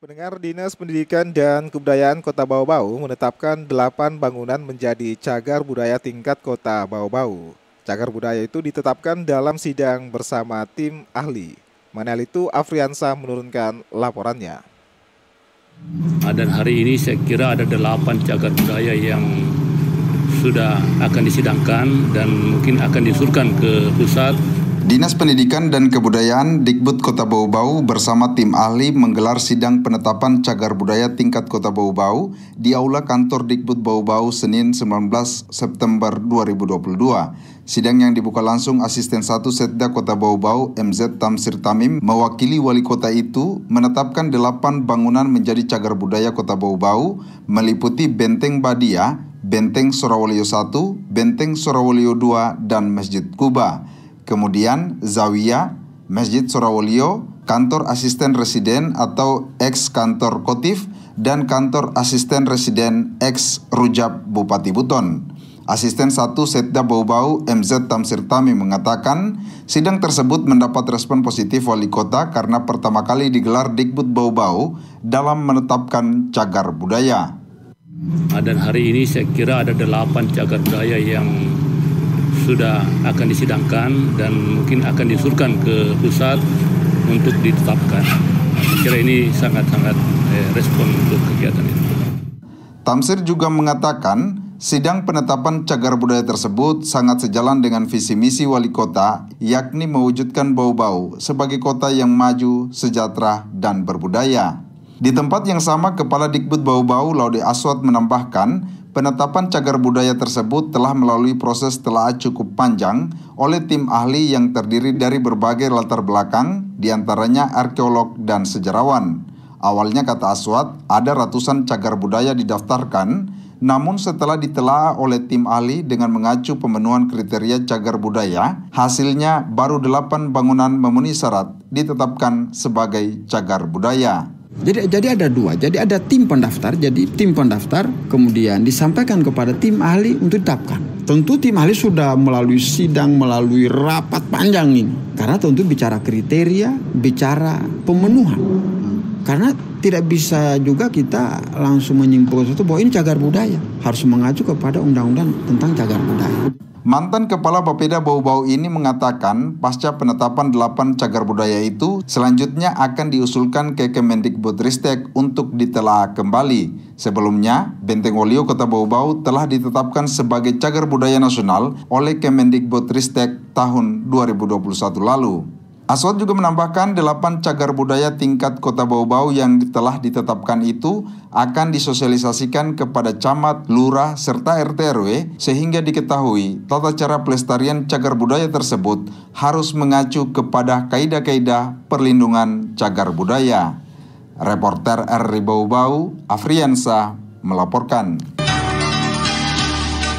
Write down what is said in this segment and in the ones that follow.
Pendengar Dinas Pendidikan dan Kebudayaan Kota Bau-Bau menetapkan 8 bangunan menjadi cagar budaya tingkat Kota Bau-Bau. Cagar budaya itu ditetapkan dalam sidang bersama tim ahli. Manel itu Afriansa menurunkan laporannya. Dan hari ini saya kira ada 8 cagar budaya yang sudah akan disidangkan dan mungkin akan disurkan ke pusat Dinas Pendidikan dan Kebudayaan Dikbud Kota Bau-Bau bersama tim ahli menggelar sidang penetapan cagar budaya tingkat Kota Bau-Bau di Aula Kantor Dikbud Bau-Bau Senin 19 September 2022. Sidang yang dibuka langsung Asisten 1 Setda Kota Bau-Bau MZ Tamsir Tamim mewakili wali kota itu menetapkan delapan bangunan menjadi cagar budaya Kota Bau-Bau meliputi Benteng Badia, Benteng Sorawalio 1, Benteng Sorawalio 2, dan Masjid Kuba kemudian Zawiya, Masjid Surawolio, kantor asisten residen atau ex kantor Kotif, dan kantor asisten residen ex Rujab Bupati Buton. Asisten 1 Setda Bau-Bau MZ Tamsir Tami mengatakan, sidang tersebut mendapat respon positif wali kota karena pertama kali digelar Dikbud Bau-Bau dalam menetapkan cagar budaya. Dan hari ini saya kira ada delapan cagar budaya yang sudah akan disidangkan dan mungkin akan disurkan ke pusat untuk ditetapkan. Kira ini sangat-sangat eh, respon untuk kegiatan ini. Tamsir juga mengatakan sidang penetapan cagar budaya tersebut sangat sejalan dengan visi misi wali kota, yakni mewujudkan bau-bau sebagai kota yang maju, sejahtera, dan berbudaya. Di tempat yang sama, Kepala Dikbud Bau-Bau Laude Aswad menambahkan, Penetapan cagar budaya tersebut telah melalui proses telah cukup panjang oleh tim ahli yang terdiri dari berbagai latar belakang, diantaranya arkeolog dan sejarawan. Awalnya kata Aswad, ada ratusan cagar budaya didaftarkan, namun setelah ditelaah oleh tim ahli dengan mengacu pemenuhan kriteria cagar budaya, hasilnya baru delapan bangunan memenuhi syarat ditetapkan sebagai cagar budaya. Jadi jadi ada dua. Jadi ada tim pendaftar, jadi tim pendaftar kemudian disampaikan kepada tim ahli untuk ditetapkan. Tentu tim ahli sudah melalui sidang, melalui rapat panjang ini. Karena tentu bicara kriteria, bicara pemenuhan. Karena tidak bisa juga kita langsung menyimpulkan satu bahwa ini cagar budaya. Harus mengacu kepada undang-undang tentang cagar budaya. Mantan Kepala Bapeda Bau-Bau ini mengatakan pasca penetapan 8 cagar budaya itu selanjutnya akan diusulkan ke Kemendikbudristek untuk ditelaah kembali. Sebelumnya, Benteng Wolio Kota Bau-Bau telah ditetapkan sebagai cagar budaya nasional oleh Kemendikbudristek tahun 2021 lalu. Aswad juga menambahkan delapan cagar budaya tingkat kota Bau-Bau yang telah ditetapkan itu akan disosialisasikan kepada camat, lurah, serta RT RW sehingga diketahui tata cara pelestarian cagar budaya tersebut harus mengacu kepada kaidah-kaidah perlindungan cagar budaya. Reporter RRI Bau-Bau, Afriansa, melaporkan.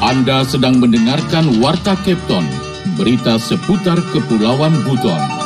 Anda sedang mendengarkan Warta Kepton, berita seputar Kepulauan Buton.